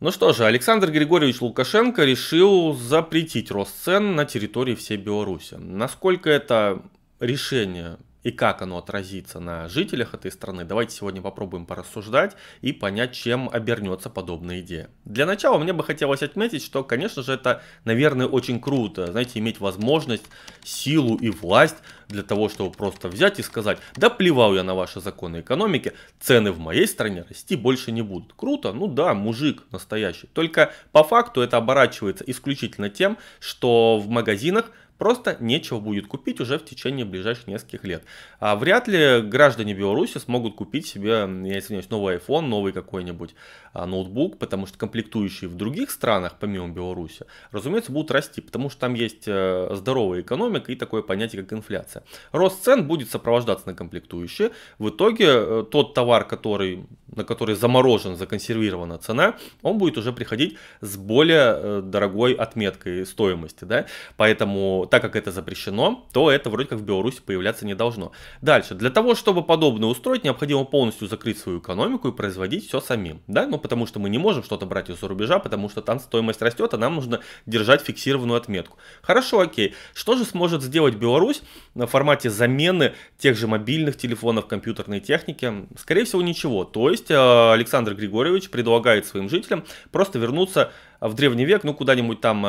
Ну что же, Александр Григорьевич Лукашенко решил запретить рост цен на территории всей Беларуси. Насколько это решение и как оно отразится на жителях этой страны, давайте сегодня попробуем порассуждать и понять, чем обернется подобная идея. Для начала мне бы хотелось отметить, что, конечно же, это, наверное, очень круто, знаете, иметь возможность, силу и власть для того, чтобы просто взять и сказать, да плевал я на ваши законы экономики, цены в моей стране расти больше не будут. Круто, ну да, мужик настоящий. Только по факту это оборачивается исключительно тем, что в магазинах Просто нечего будет купить уже в течение ближайших нескольких лет. А вряд ли граждане Беларуси смогут купить себе, я извиняюсь, новый iPhone, новый какой-нибудь а, ноутбук, потому что комплектующие в других странах, помимо Беларуси, разумеется, будут расти, потому что там есть э, здоровая экономика и такое понятие, как инфляция. Рост цен будет сопровождаться на комплектующие. В итоге э, тот товар, который на который заморожен, законсервирована цена, он будет уже приходить с более э, дорогой отметкой стоимости. Да? Поэтому, так как это запрещено, то это вроде как в Беларуси появляться не должно. Дальше. Для того, чтобы подобное устроить, необходимо полностью закрыть свою экономику и производить все самим. Да? Ну, потому что мы не можем что-то брать из-за рубежа, потому что там стоимость растет, а нам нужно держать фиксированную отметку. Хорошо, окей. Что же сможет сделать Беларусь на формате замены тех же мобильных телефонов компьютерной техники? Скорее всего, ничего. То есть, а, Александр Григорьевич предлагает своим жителям просто вернуться в древний век, ну, куда-нибудь там э,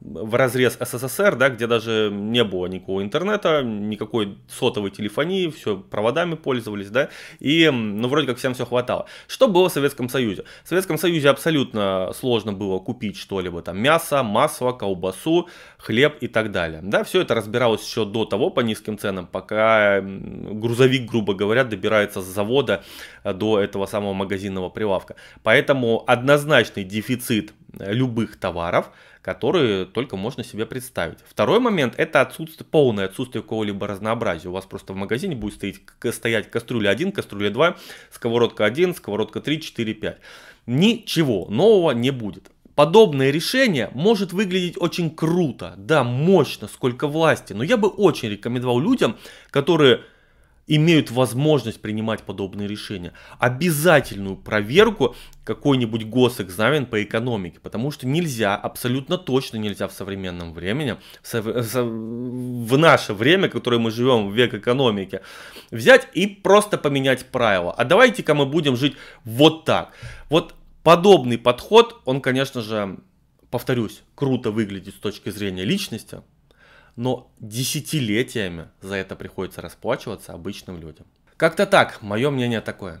в разрез СССР, да, где даже не было никакого интернета, никакой сотовой телефонии, все проводами пользовались, да, и, ну, вроде как всем все хватало. Что было в Советском Союзе? В Советском Союзе абсолютно сложно было купить что-либо, там, мясо, масло, колбасу, хлеб и так далее, да, все это разбиралось еще до того по низким ценам, пока грузовик, грубо говоря, добирается с завода э, до этого самого магазинного прилавка. Поэтому однозначный дефицит Э, любых товаров, которые только можно себе представить. Второй момент – это отсутствие, полное отсутствие какого-либо разнообразия. У вас просто в магазине будет стоять, стоять кастрюля 1, кастрюля 2, сковородка 1, сковородка 3, 4, 5. Ничего нового не будет. Подобное решение может выглядеть очень круто, да, мощно, сколько власти, но я бы очень рекомендовал людям, которые имеют возможность принимать подобные решения. Обязательную проверку какой-нибудь госэкзамен по экономике, потому что нельзя, абсолютно точно нельзя в современном времени, э, в наше время, в которое мы живем, в век экономики, взять и просто поменять правила. А давайте-ка мы будем жить вот так. Вот подобный подход, он, конечно же, повторюсь, круто выглядит с точки зрения личности, но десятилетиями за это приходится расплачиваться обычным людям. Как-то так, мое мнение такое.